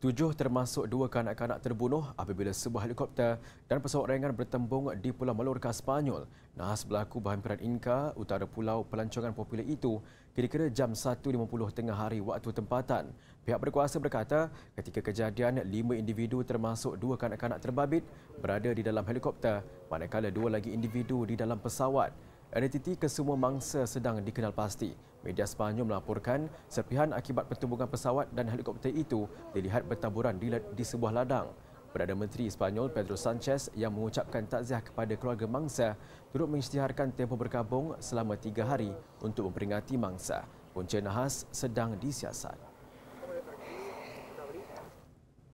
Tujuh termasuk dua kanak-kanak terbunuh apabila sebuah helikopter dan pesawat ringan bertembung di Pulau Mallorca, Sepanyol. Nahas berlaku bahan peran Inca, utara pulau pelancongan popular itu, kira-kira jam 1.50 tengah hari waktu tempatan. Pihak berkuasa berkata, ketika kejadian, lima individu termasuk dua kanak-kanak terbabit berada di dalam helikopter, manakala dua lagi individu di dalam pesawat. Identiti kesemua mangsa sedang dikenal pasti. Media Sepanyol melaporkan serpihan akibat pertumbukan pesawat dan helikopter itu dilihat bertaburan di, di sebuah ladang. Perdana Menteri Sepanyol Pedro Sanchez yang mengucapkan takziah kepada keluarga mangsa turut mengisytiharkan tempoh berkabung selama tiga hari untuk memperingati mangsa. Punca nahas sedang disiasat.